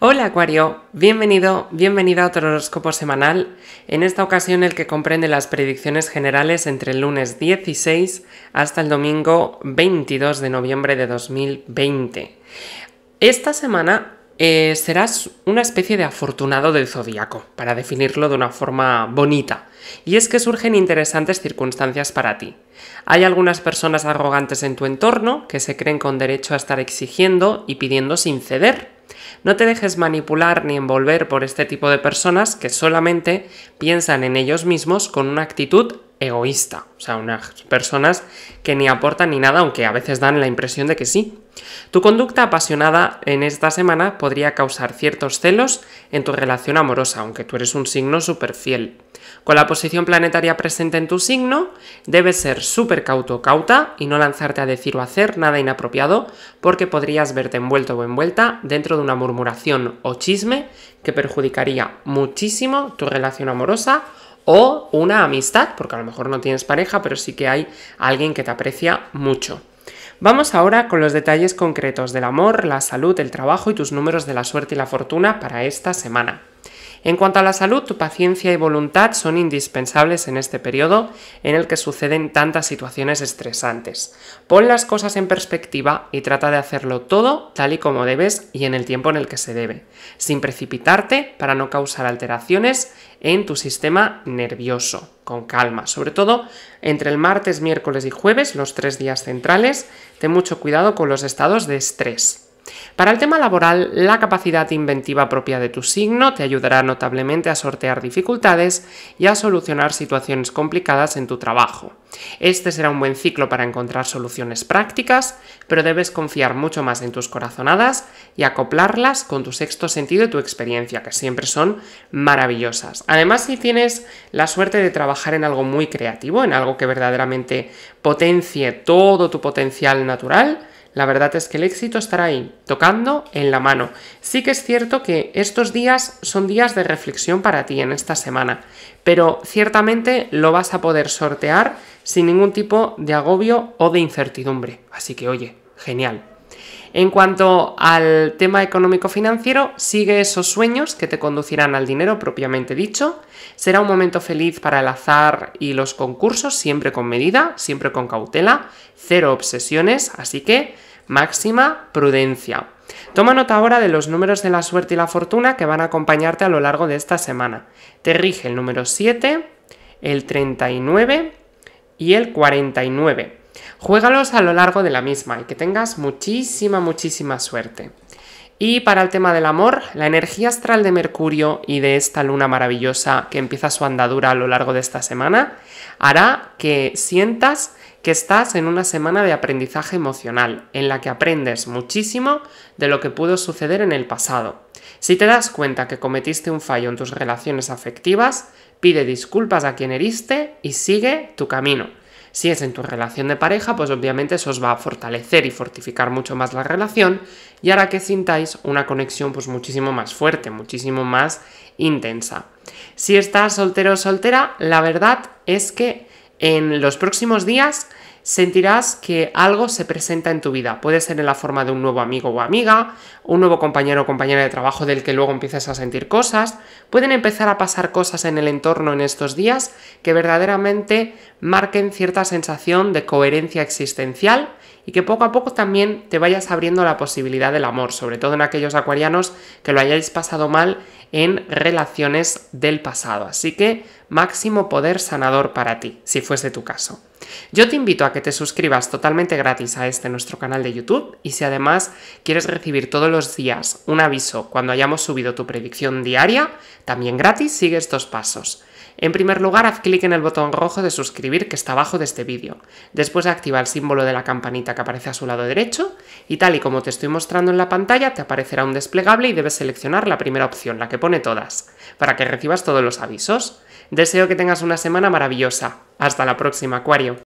Hola Acuario, bienvenido, bienvenida a otro horóscopo semanal, en esta ocasión el que comprende las predicciones generales entre el lunes 16 hasta el domingo 22 de noviembre de 2020. Esta semana eh, serás una especie de afortunado del zodiaco, para definirlo de una forma bonita, y es que surgen interesantes circunstancias para ti. Hay algunas personas arrogantes en tu entorno que se creen con derecho a estar exigiendo y pidiendo sin ceder no te dejes manipular ni envolver por este tipo de personas que solamente piensan en ellos mismos con una actitud egoísta, o sea, unas personas que ni aportan ni nada, aunque a veces dan la impresión de que sí. Tu conducta apasionada en esta semana podría causar ciertos celos en tu relación amorosa, aunque tú eres un signo súper fiel. Con la posición planetaria presente en tu signo, debes ser súper cauto cauta y no lanzarte a decir o hacer nada inapropiado, porque podrías verte envuelto o envuelta dentro de una murmuración o chisme que perjudicaría muchísimo tu relación amorosa o una amistad, porque a lo mejor no tienes pareja, pero sí que hay alguien que te aprecia mucho. Vamos ahora con los detalles concretos del amor, la salud, el trabajo y tus números de la suerte y la fortuna para esta semana. En cuanto a la salud, tu paciencia y voluntad son indispensables en este periodo en el que suceden tantas situaciones estresantes. Pon las cosas en perspectiva y trata de hacerlo todo tal y como debes y en el tiempo en el que se debe, sin precipitarte para no causar alteraciones en tu sistema nervioso, con calma. Sobre todo entre el martes, miércoles y jueves, los tres días centrales, ten mucho cuidado con los estados de estrés. Para el tema laboral, la capacidad inventiva propia de tu signo te ayudará notablemente a sortear dificultades y a solucionar situaciones complicadas en tu trabajo. Este será un buen ciclo para encontrar soluciones prácticas, pero debes confiar mucho más en tus corazonadas y acoplarlas con tu sexto sentido y tu experiencia, que siempre son maravillosas. Además, si tienes la suerte de trabajar en algo muy creativo, en algo que verdaderamente potencie todo tu potencial natural, la verdad es que el éxito estará ahí, tocando en la mano. Sí que es cierto que estos días son días de reflexión para ti en esta semana, pero ciertamente lo vas a poder sortear sin ningún tipo de agobio o de incertidumbre. Así que oye, genial. En cuanto al tema económico-financiero, sigue esos sueños que te conducirán al dinero propiamente dicho. Será un momento feliz para el azar y los concursos, siempre con medida, siempre con cautela, cero obsesiones, así que máxima prudencia. Toma nota ahora de los números de la suerte y la fortuna que van a acompañarte a lo largo de esta semana. Te rige el número 7, el 39 y el 49. Juégalos a lo largo de la misma y que tengas muchísima, muchísima suerte. Y para el tema del amor, la energía astral de Mercurio y de esta luna maravillosa que empieza su andadura a lo largo de esta semana hará que sientas que estás en una semana de aprendizaje emocional, en la que aprendes muchísimo de lo que pudo suceder en el pasado. Si te das cuenta que cometiste un fallo en tus relaciones afectivas, pide disculpas a quien heriste y sigue tu camino. Si es en tu relación de pareja, pues obviamente eso os va a fortalecer y fortificar mucho más la relación y hará que sintáis una conexión pues muchísimo más fuerte, muchísimo más intensa. Si estás soltero o soltera, la verdad es que en los próximos días sentirás que algo se presenta en tu vida. Puede ser en la forma de un nuevo amigo o amiga, un nuevo compañero o compañera de trabajo del que luego empieces a sentir cosas. Pueden empezar a pasar cosas en el entorno en estos días que verdaderamente marquen cierta sensación de coherencia existencial y que poco a poco también te vayas abriendo la posibilidad del amor, sobre todo en aquellos acuarianos que lo hayáis pasado mal en relaciones del pasado. Así que máximo poder sanador para ti, si fuese tu caso. Yo te invito a que te suscribas totalmente gratis a este nuestro canal de YouTube y si además quieres recibir todos los días un aviso cuando hayamos subido tu predicción diaria, también gratis sigue estos pasos. En primer lugar, haz clic en el botón rojo de suscribir que está abajo de este vídeo. Después activa el símbolo de la campanita que aparece a su lado derecho y tal y como te estoy mostrando en la pantalla te aparecerá un desplegable y debes seleccionar la primera opción, la que pone todas, para que recibas todos los avisos. Deseo que tengas una semana maravillosa. Hasta la próxima, Acuario.